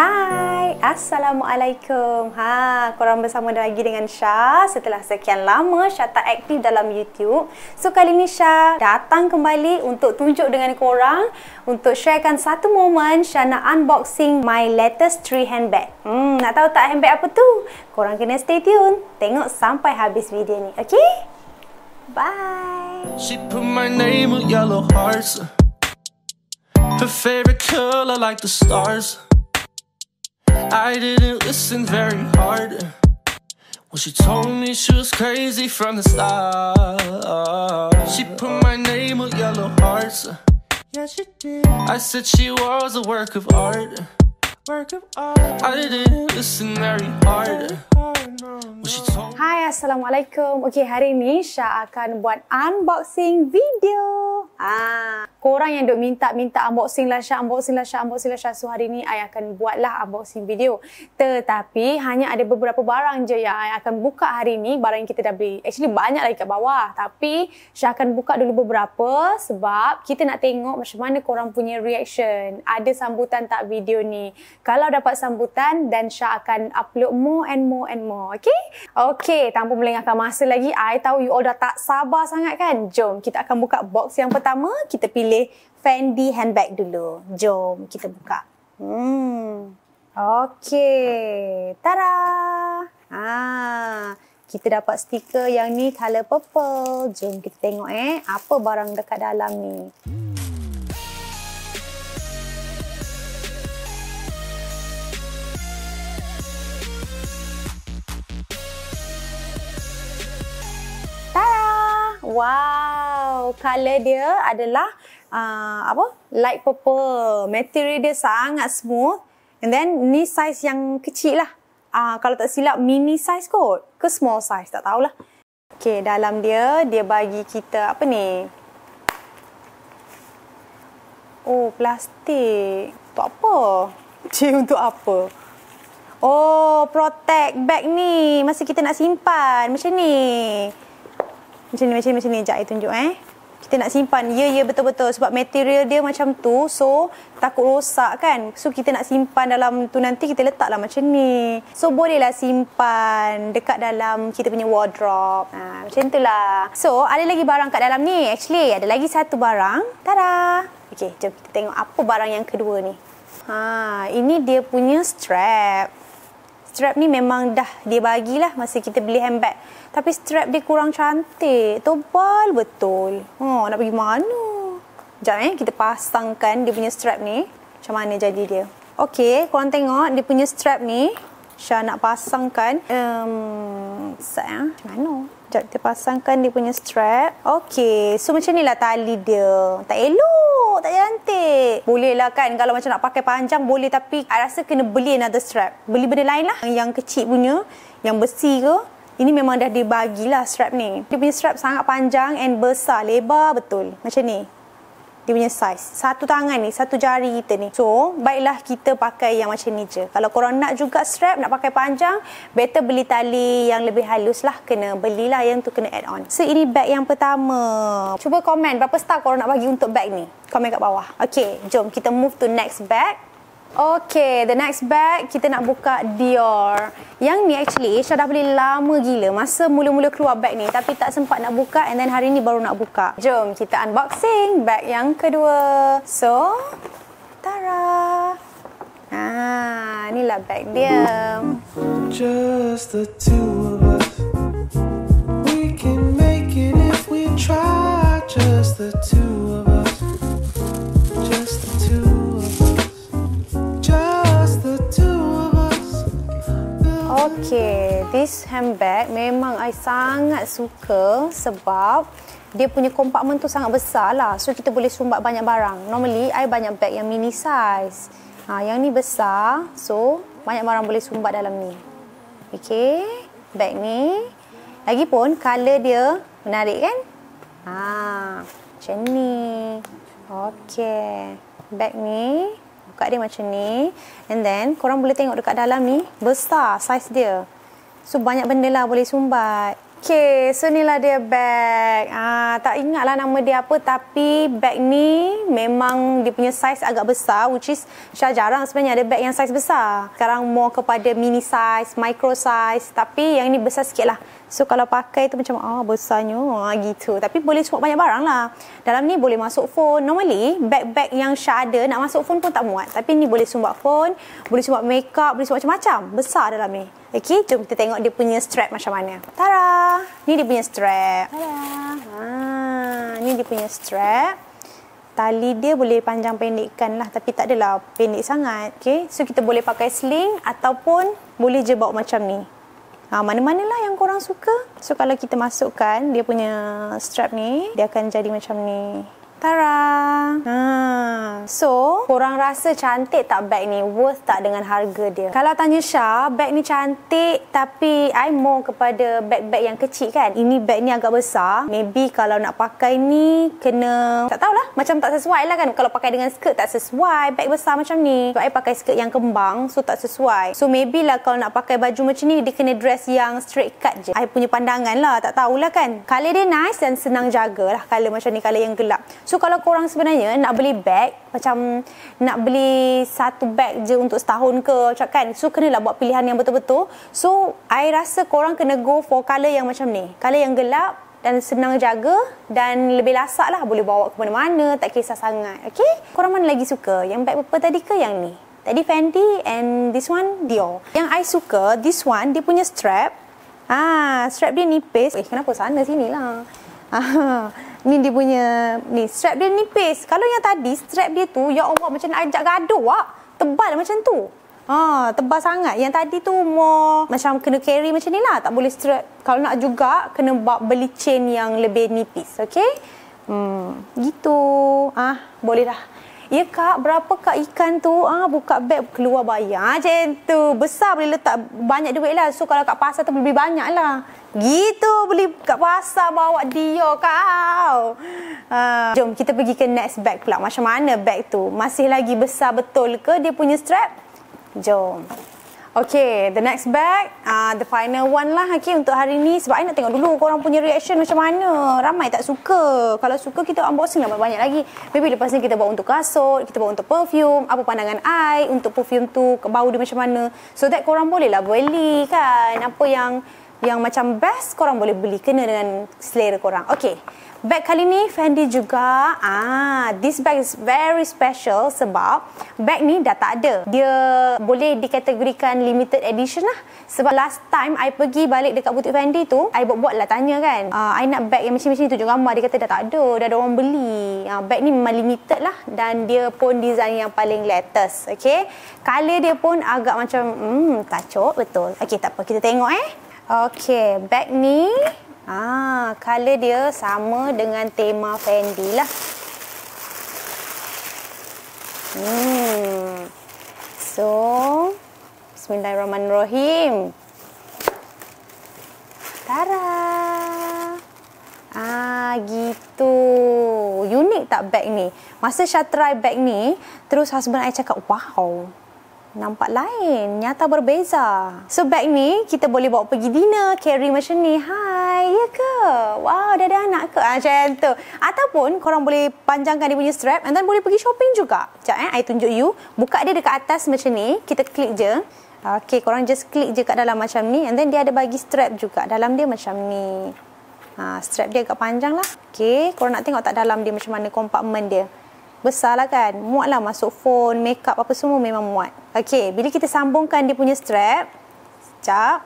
Hai, Assalamualaikum. Ha, korang bersama lagi dengan Syah setelah sekian lama Syah tak aktif dalam YouTube. So kali ni Syah datang kembali untuk tunjuk dengan korang untuk sharekan satu momen Syah nak unboxing my latest three handbag. Hmm, nak tahu tak handbag apa tu? Korang kena stay tune. Tengok sampai habis video ni, okey? Bye. She put my name with yellow hearts. Her favorite color like the stars. I didn't listen very hard Well, she told me she was crazy from the start She put my name on yellow hearts Yeah, she did I said she was a work of art Work of art I didn't listen very hard Hai, Assalamualaikum. Okey, hari ini Syah akan buat unboxing video. Ah, korang yang duk minta-minta unboxing lah Syah, unboxing lah Syah, unboxing lah Syah. So, hari ni I akan buatlah unboxing video. Tetapi, hanya ada beberapa barang je yang saya akan buka hari ini. Barang yang kita dah beli. Actually, banyak lagi kat bawah. Tapi, Syah akan buka dulu beberapa sebab kita nak tengok macam mana korang punya reaction. Ada sambutan tak video ni? Kalau dapat sambutan, dan Syah akan upload more and more and semua, okey? Okey, tanpa melengahkan masa lagi, I tahu you all dah tak sabar sangat kan? Jom, kita akan buka box yang pertama. Kita pilih Fendi handbag dulu. Jom, kita buka. Hmm. Okey. Tada! Ah, kita dapat stiker yang ni color purple. Jom kita tengok eh, apa barang dekat dalam ni. Wow, color dia adalah uh, apa? Light purple. Material dia sangat smooth. And then ni size yang kecil lah. Uh, kalau tak silap mini size kot ke small size tak tahulah. Okay, dalam dia dia bagi kita apa ni? Oh, plastik. Untuk apa? Cik, untuk apa? Oh, protect bag ni. Masa kita nak simpan. Macam ni. Macam ni, macam ni, macam ni. Sekejap saya tunjuk eh. Kita nak simpan. Ya, ya, betul-betul. Sebab material dia macam tu. So, takut rosak kan. So, kita nak simpan dalam tu nanti kita letaklah macam ni. So, bolehlah simpan dekat dalam kita punya wardrobe. Ha, macam tu lah. So, ada lagi barang kat dalam ni. Actually, ada lagi satu barang. Tada! Okay, jom kita tengok apa barang yang kedua ni. Ha, ini dia punya strap strap ni memang dah dia bagilah masa kita beli handbag. Tapi strap dia kurang cantik. Tebal betul. Oh, nak pergi mana? Sekejap eh, kita pasangkan dia punya strap ni. Macam mana jadi dia. Okey, korang tengok dia punya strap ni. Syah nak pasangkan. Um, set eh. Macam mana? Sekejap kita pasangkan dia punya strap. Okey, So macam ni lah tali dia. Tak elok. Tak cantik. Boleh lah kan. Kalau macam nak pakai panjang boleh. Tapi I rasa kena beli another strap. Beli benda lain lah. Yang kecil punya. Yang besi ke. Ini memang dah dibagilah strap ni. Dia punya strap sangat panjang and besar. Lebar betul. Macam ni dia punya size satu tangan ni satu jari kita ni so baiklah kita pakai yang macam ni je kalau korang nak juga strap nak pakai panjang better beli tali yang lebih halus lah kena belilah yang tu kena add on so ini bag yang pertama cuba komen berapa star korang nak bagi untuk bag ni komen kat bawah okay jom kita move to next bag Okay, the next bag kita nak buka Dior. Yang ni actually Aisyah dah beli lama gila. Masa mula-mula keluar bag ni tapi tak sempat nak buka and then hari ni baru nak buka. Jom kita unboxing bag yang kedua. So, tara. Ah, ni lah bag dia. Just the two of Okay, this handbag memang I sangat suka sebab dia punya compartment tu sangat besar lah. So, kita boleh sumbat banyak barang. Normally, I banyak bag yang mini size. Ha, yang ni besar. So, banyak barang boleh sumbat dalam ni. Okay, bag ni. Lagipun, colour dia menarik kan? Ha, macam ni. Okay, bag ni buka dia macam ni and then korang boleh tengok dekat dalam ni besar size dia so banyak benda lah boleh sumbat Okay, so inilah dia beg. Ah, tak ingatlah nama dia apa tapi bag ni memang dia punya size agak besar which is Syah jarang sebenarnya ada bag yang size besar. Sekarang more kepada mini size, micro size tapi yang ini besar sikit lah. So kalau pakai tu macam ah besarnya ah, gitu. Tapi boleh semua banyak barang lah. Dalam ni boleh masuk phone. Normally bag-bag yang Syah ada nak masuk phone pun tak muat. Tapi ni boleh sumbat phone, boleh sumbat makeup, boleh sumbat macam-macam. Besar dalam ni. Okey, jom kita tengok dia punya strap macam mana. Tara, ni dia punya strap. Tara. Ah, ni dia punya strap. Tali dia boleh panjang pendekkan lah tapi tak adalah pendek sangat. Okey, so kita boleh pakai sling ataupun boleh je bawa macam ni. Ha, ah, mana mana lah yang korang suka. So kalau kita masukkan dia punya strap ni, dia akan jadi macam ni. Tara. Ha. So, korang rasa cantik tak bag ni? Worth tak dengan harga dia? Kalau tanya Syah, bag ni cantik tapi I more kepada bag-bag yang kecil kan? Ini bag ni agak besar. Maybe kalau nak pakai ni kena, tak tahulah. Macam tak sesuai lah kan? Kalau pakai dengan skirt tak sesuai. bag besar macam ni. Sebab I pakai skirt yang kembang so tak sesuai. So, maybe lah kalau nak pakai baju macam ni, dia kena dress yang straight cut je. I punya pandangan lah. Tak tahulah kan? Color dia nice dan senang jaga lah, Color macam ni, color yang gelap. So kalau korang sebenarnya nak beli bag macam nak beli satu bag je untuk setahun ke macam kan so kenalah buat pilihan yang betul-betul so I rasa korang kena go for colour yang macam ni colour yang gelap dan senang jaga dan lebih lasak lah boleh bawa ke mana-mana tak kisah sangat okay korang mana lagi suka yang bag purple tadi ke yang ni tadi Fendi and this one Dior yang I suka this one dia punya strap ah strap dia nipis eh kenapa sana sini lah Ah, Ni dia punya ni strap dia nipis. Kalau yang tadi strap dia tu ya Allah macam nak ajak gaduh ah. Tebal macam tu. Ha, ah, tebal sangat. Yang tadi tu more macam kena carry macam ni lah. Tak boleh strap. Kalau nak juga kena bawa beli chain yang lebih nipis. Okay? Hmm, gitu. Ah, boleh dah. Ya kak, berapa kak ikan tu? Ah, buka beg keluar bayar. Ah, macam tu. Besar boleh letak banyak duit lah. So kalau kat pasar tu lebih banyak lah. Gitu beli kat pasar bawa dia kau. Ha, jom kita pergi ke next bag pula. Macam mana bag tu? Masih lagi besar betul ke dia punya strap? Jom. Okay, the next bag. Uh, the final one lah okay, untuk hari ni. Sebab saya nak tengok dulu korang punya reaction macam mana. Ramai tak suka. Kalau suka, kita unboxing lah banyak lagi. Maybe lepas ni kita bawa untuk kasut, kita bawa untuk perfume. Apa pandangan saya untuk perfume tu, bau dia macam mana. So that korang bolehlah beli kan. Apa yang yang macam best korang boleh beli kena dengan selera korang. Okey. Bag kali ni Fendi juga. Ah, this bag is very special sebab bag ni dah tak ada. Dia boleh dikategorikan limited edition lah. Sebab last time I pergi balik dekat butik Fendi tu, I buat-buat lah tanya kan. Ah, I nak bag yang macam-macam tujuh gambar. Dia kata dah tak ada. Dah ada orang beli. Ah, bag ni memang limited lah. Dan dia pun design yang paling latest. Okey, Color dia pun agak macam hmm, tacok betul. Okey, tak apa. Kita tengok eh. Okey, bag ni ah color dia sama dengan tema Fendi lah. Hmm. So, bismillahirrahmanirrahim. Tara. Ah, gitu. Unik tak bag ni? Masa saya try bag ni, terus husband saya cakap, wow, nampak lain, nyata berbeza. So bag ni kita boleh bawa pergi dinner, carry macam ni. Hai, ya ke? Wow, dah ada anak ke? Ha, macam tu. Ataupun korang boleh panjangkan dia punya strap and then boleh pergi shopping juga. Sekejap eh, I tunjuk you. Buka dia dekat atas macam ni. Kita klik je. Okay, korang just klik je kat dalam macam ni and then dia ada bagi strap juga dalam dia macam ni. Ha, strap dia agak panjang lah. Okay, korang nak tengok tak dalam dia macam mana compartment dia besar lah kan muat lah masuk phone make up apa semua memang muat Okey, bila kita sambungkan dia punya strap sekejap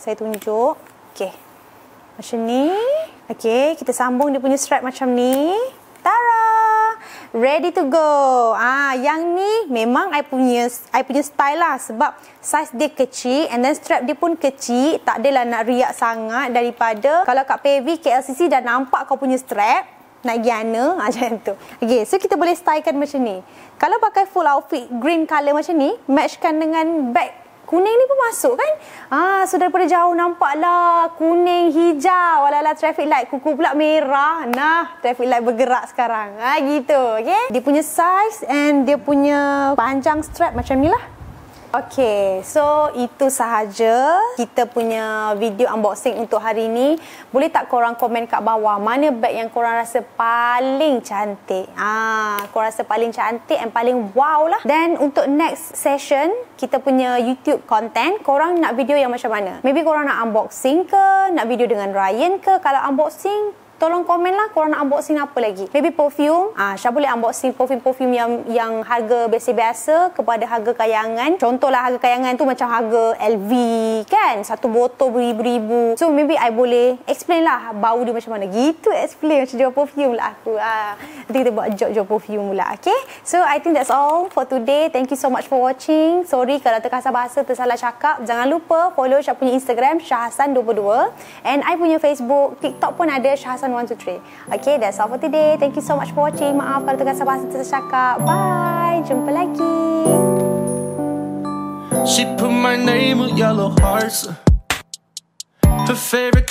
saya tunjuk Okey, macam ni Okey, kita sambung dia punya strap macam ni tara ready to go ah yang ni memang I punya I punya style lah sebab size dia kecil and then strap dia pun kecil tak adalah nak riak sangat daripada kalau kat PV KLCC dah nampak kau punya strap nak pergi Anna ah, macam tu. Okay, so kita boleh stylekan macam ni. Kalau pakai full outfit green color macam ni, matchkan dengan bag kuning ni pun masuk kan? Ah, so daripada jauh nampak lah kuning, hijau, ala-ala traffic light. Kuku pula merah. Nah, traffic light bergerak sekarang. Ah, gitu. Okay? Dia punya size and dia punya panjang strap macam ni lah. Okay, so itu sahaja kita punya video unboxing untuk hari ini. Boleh tak korang komen kat bawah mana bag yang korang rasa paling cantik? Ah, korang rasa paling cantik and paling wow lah. Then untuk next session, kita punya YouTube content, korang nak video yang macam mana? Maybe korang nak unboxing ke, nak video dengan Ryan ke? Kalau unboxing, tolong komen lah korang nak unboxing apa lagi. Maybe perfume. Ah, ha, Syah boleh unboxing perfume-perfume yang yang harga biasa-biasa kepada harga kayangan. Contohlah harga kayangan tu macam harga LV kan? Satu botol beribu-ribu. So maybe I boleh explain lah bau dia macam mana. Gitu explain macam jual perfume lah aku. Ah, ha. Nanti kita buat job jual perfume pula. Okay? So I think that's all for today. Thank you so much for watching. Sorry kalau terkasar bahasa tersalah cakap. Jangan lupa follow Syah punya Instagram Syahasan22 and I punya Facebook. TikTok pun ada Syahasan22. 101.3. Okay, that's all for today. Thank you so much for watching. Maaf kalau terkasar bahasa tersyakap. Bye. Jumpa lagi. She put my name with yellow hearts. Her favorite.